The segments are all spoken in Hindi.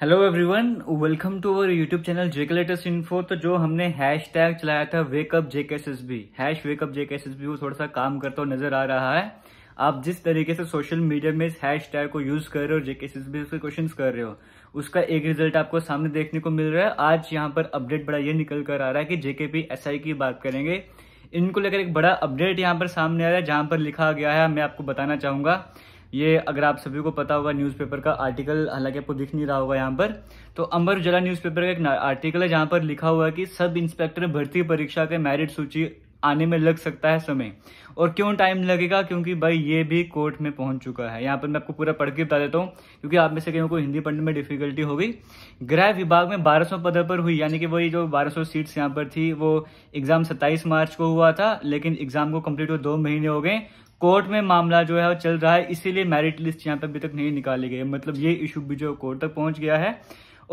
hello everyone welcome to our YouTube channel JK latest info तो जो हमने हैश टैग चलाया था wake up JK S S B hash wake up JK S S B वो थोड़ा सा काम करता हुआ नजर आ रहा है आप जिस तरीके से सोशल मीडिया में इस हैश टैग को यूज कर रहे हो जेके एस एस बी उसके क्वेश्चन कर रहे हो उसका एक रिजल्ट आपको सामने देखने को मिल रहा है आज यहाँ पर अपडेट बड़ा ये निकल कर आ रहा है कि जेके पी एस आई की बात करेंगे इनको लेकर एक बड़ा अपडेट यहाँ पर सामने आ रहा है जहाँ पर लिखा गया है मैं आपको बताना चाहूंगा ये अगर आप सभी को पता होगा न्यूज़पेपर का आर्टिकल हालांकि आपको दिख नहीं रहा होगा यहाँ पर तो अमर उजाला न्यूज़पेपर का एक आर्टिकल है जहाँ पर लिखा हुआ है कि सब इंस्पेक्टर भर्ती परीक्षा के मेरिट सूची आने में लग सकता है समय और क्यों टाइम लगेगा क्योंकि भाई ये भी कोर्ट में पहुंच चुका है यहाँ पर मैं आपको पूरा पढ़ के बता देता हूँ क्योंकि आप में से कहीं को हिंदी पढ़ने में डिफिकल्टी होगी गृह विभाग में 1200 पदों पर हुई यानी कि वही जो 1200 सीट्स यहाँ पर थी वो एग्जाम 27 मार्च को हुआ था लेकिन एग्जाम को कंप्लीट हुए दो महीने हो गए कोर्ट में मामला जो है वो चल रहा है इसीलिए मेरिट लिस्ट यहाँ पर अभी तक नहीं निकाली गई मतलब ये इशू भी जो कोर्ट तक पहुंच गया है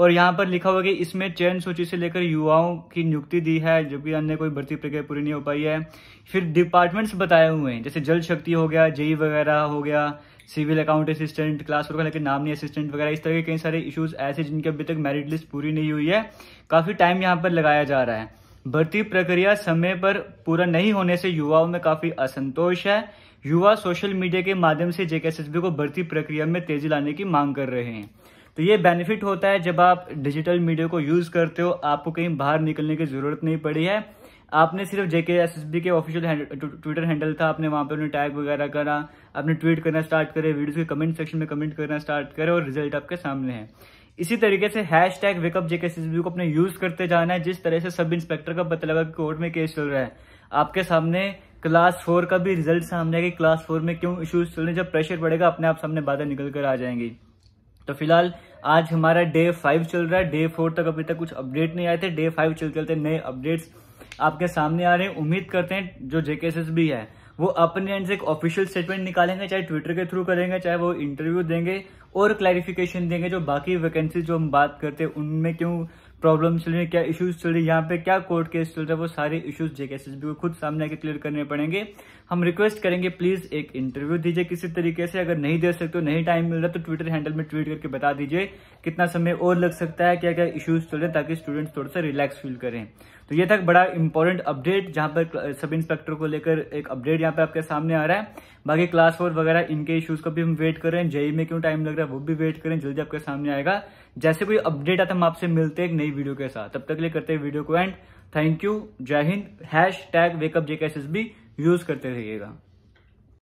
और यहाँ पर लिखा हुआ कि इसमें चयन सूची से लेकर युवाओं की नियुक्ति दी है जबकि अन्य कोई भर्ती प्रक्रिया पूरी नहीं हो पाई है फिर डिपार्टमेंट्स बताए हुए हैं जैसे जल शक्ति हो गया जेई वगैरह हो गया civil account assistant class work लेकिन नाम नहीं असिस्टेंट वगैरह इस तरह के कई सारे इशूज ऐसे जिनके अभी तक मेरिट लिस्ट पूरी नहीं हुई है काफी टाइम यहाँ पर लगाया जा रहा है भर्ती प्रक्रिया समय पर पूरा नहीं होने से युवाओं में काफी असंतोष है युवा सोशल मीडिया के माध्यम से जेकेएसएसबी को भर्ती प्रक्रिया में तेजी लाने की मांग कर रहे हैं तो ये बेनिफिट होता है जब आप डिजिटल मीडिया को यूज करते हो आपको कहीं बाहर निकलने की जरूरत नहीं पड़ी है आपने सिर्फ जेके एस एस बी के ऑफिशियल हैंड, ट्विटर हैंडल था आपने वहाँ पर टैग वगैरह करा आपने ट्वीट करना स्टार्ट करे वीडियोस के कमेंट सेक्शन में कमेंट करना स्टार्ट करे और रिजल्ट आपके सामने है इसी तरीके से hash tag wake up JK S S B को अपने यूज करते जाना है जिस तरह से सब इंस्पेक्टर का पता लगा कि कोर्ट में केस चल रहा है आपके सामने क्लास फोर का भी रिजल्ट सामने आएगा क्लास फोर में क्यों इश्यूज चल रहे जब प्रेशर पड़ेगा अपने आप सामने बाधा निकल कर आ जाएंगी तो फिलहाल आज हमारा डे फाइव चल रहा है डे फोर तक अभी तक कुछ अपडेट नहीं आए थे डे फाइव चलते चलते नए अपडेट्स आपके सामने आ रहे हैं उम्मीद करते हैं जो जेकेसेस भी है वो अपने एंड से एक ऑफिशियल स्टेटमेंट निकालेंगे चाहे ट्विटर के थ्रू करेंगे चाहे वो इंटरव्यू देंगे और क्लैरिफिकेशन देंगे जो बाकी वैकेंसी जो हम बात करते हैं उनमें क्यों प्रॉब्लम चल रही है क्या इश्यूज चल रही है यहाँ पे क्या कोर्ट केस चल रहा है वो सारे इश्यूज जेकेएसएसबी को खुद सामने आके क्लियर करने पड़ेंगे हम रिक्वेस्ट करेंगे प्लीज एक इंटरव्यू दीजिए किसी तरीके से अगर नहीं दे सकते हो नहीं टाइम मिल रहा तो ट्विटर हैंडल में ट्वीट करके बता दीजिए कितना समय और लग सकता है क्या क्या इश्यूज चल रहे हैं ताकि स्टूडेंट्स थोड़ा सा रिलैक्स फील करें तो ये था बड़ा इंपॉर्टेंट अपडेट जहां पर सब इंस्पेक्टर को लेकर एक अपडेट यहाँ पे आपके सामने आ रहा है बाकी क्लास फोर वगैरह इनके इश्यूज का भी हम वेट कर रहे हैं जेई में क्यों टाइम लग रहा है वो भी वेट करें जल्दी आपके सामने आएगा जैसे कोई अपडेट आता हम आपसे मिलते हैं नई वीडियो के साथ तब तक लिए करते हैं वीडियो को and thank you Jai Hind hash tag wake up JKSSB use करते रहिएगा